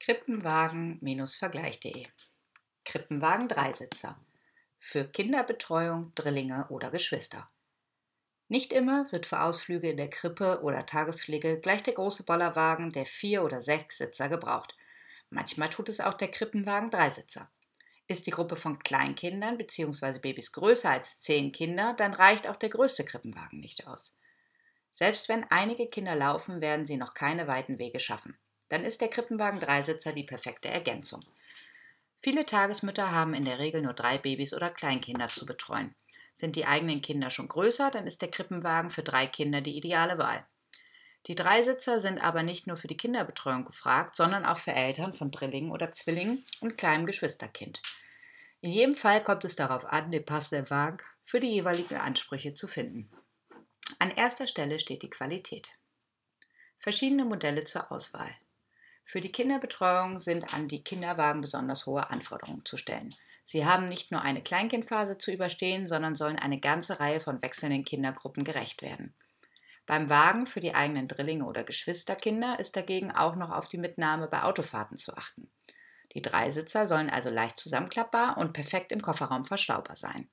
Krippenwagen-vergleich.de Krippenwagen Dreisitzer für Kinderbetreuung, Drillinge oder Geschwister. Nicht immer wird für Ausflüge in der Krippe oder Tagespflege gleich der große Bollerwagen der Vier- oder Sechssitzer gebraucht. Manchmal tut es auch der Krippenwagen Dreisitzer. Ist die Gruppe von Kleinkindern bzw. Babys größer als zehn Kinder, dann reicht auch der größte Krippenwagen nicht aus. Selbst wenn einige Kinder laufen, werden sie noch keine weiten Wege schaffen. Dann ist der Krippenwagen Dreisitzer die perfekte Ergänzung. Viele Tagesmütter haben in der Regel nur drei Babys oder Kleinkinder zu betreuen. Sind die eigenen Kinder schon größer, dann ist der Krippenwagen für drei Kinder die ideale Wahl. Die Dreisitzer sind aber nicht nur für die Kinderbetreuung gefragt, sondern auch für Eltern von Drillingen oder Zwillingen und kleinem Geschwisterkind. In jedem Fall kommt es darauf an, den passenden Wagen für die jeweiligen Ansprüche zu finden. An erster Stelle steht die Qualität. Verschiedene Modelle zur Auswahl. Für die Kinderbetreuung sind an die Kinderwagen besonders hohe Anforderungen zu stellen. Sie haben nicht nur eine Kleinkindphase zu überstehen, sondern sollen eine ganze Reihe von wechselnden Kindergruppen gerecht werden. Beim Wagen für die eigenen Drillinge oder Geschwisterkinder ist dagegen auch noch auf die Mitnahme bei Autofahrten zu achten. Die Dreisitzer sollen also leicht zusammenklappbar und perfekt im Kofferraum verstaubar sein.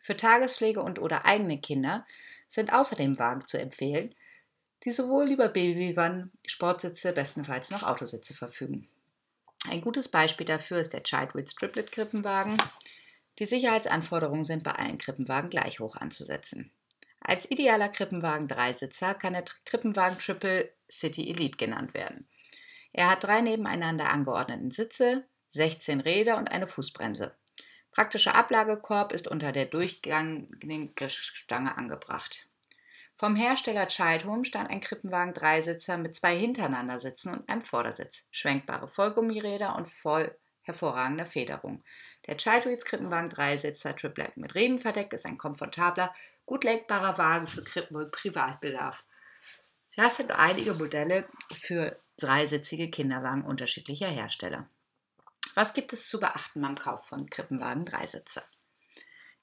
Für Tagespflege und oder eigene Kinder sind außerdem Wagen zu empfehlen, die sowohl über Babyvan, Sportsitze, bestenfalls noch Autositze verfügen. Ein gutes Beispiel dafür ist der Childwitz Triplet Krippenwagen. Die Sicherheitsanforderungen sind bei allen Krippenwagen gleich hoch anzusetzen. Als idealer Krippenwagen Dreisitzer kann der Krippenwagen Triple City Elite genannt werden. Er hat drei nebeneinander angeordneten Sitze, 16 Räder und eine Fußbremse. Praktischer Ablagekorb ist unter der durchgängigen Stange angebracht. Vom Hersteller Child Home stand ein Krippenwagen Dreisitzer mit zwei hintereinander Sitzen und einem Vordersitz, schwenkbare Vollgummiräder und voll hervorragender Federung. Der Childwheels Krippenwagen Dreisitzer Triple mit Rebenverdeck ist ein komfortabler, gut lenkbarer Wagen für Krippen- und Privatbedarf. Das sind einige Modelle für dreisitzige Kinderwagen unterschiedlicher Hersteller. Was gibt es zu beachten beim Kauf von Krippenwagen Dreisitzer?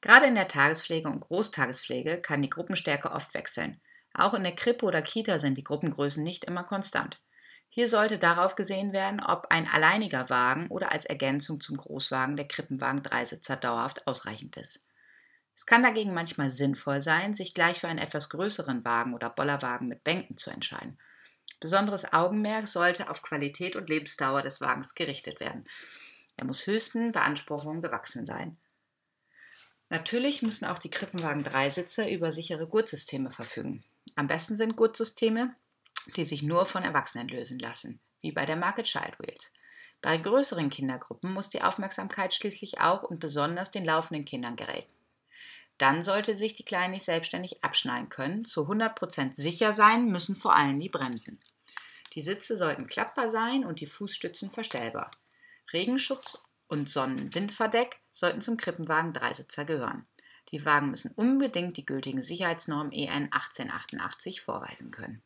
Gerade in der Tagespflege und Großtagespflege kann die Gruppenstärke oft wechseln. Auch in der Krippe oder Kita sind die Gruppengrößen nicht immer konstant. Hier sollte darauf gesehen werden, ob ein alleiniger Wagen oder als Ergänzung zum Großwagen der Krippenwagen Dreisitzer dauerhaft ausreichend ist. Es kann dagegen manchmal sinnvoll sein, sich gleich für einen etwas größeren Wagen oder Bollerwagen mit Bänken zu entscheiden. Besonderes Augenmerk sollte auf Qualität und Lebensdauer des Wagens gerichtet werden. Er muss höchsten Beanspruchungen gewachsen sein. Natürlich müssen auch die Krippenwagen Dreisitzer über sichere Gurtsysteme verfügen. Am besten sind Gurtsysteme, die sich nur von Erwachsenen lösen lassen, wie bei der Market Child Wheels. Bei größeren Kindergruppen muss die Aufmerksamkeit schließlich auch und besonders den laufenden Kindern geräten. Dann sollte sich die Kleine nicht selbstständig abschneiden können. Zu 100% sicher sein müssen vor allem die Bremsen. Die Sitze sollten klappbar sein und die Fußstützen verstellbar. Regenschutz und Sonnenwindverdeck sollten zum Krippenwagen Dreisitzer gehören. Die Wagen müssen unbedingt die gültigen Sicherheitsnormen EN 1888 vorweisen können.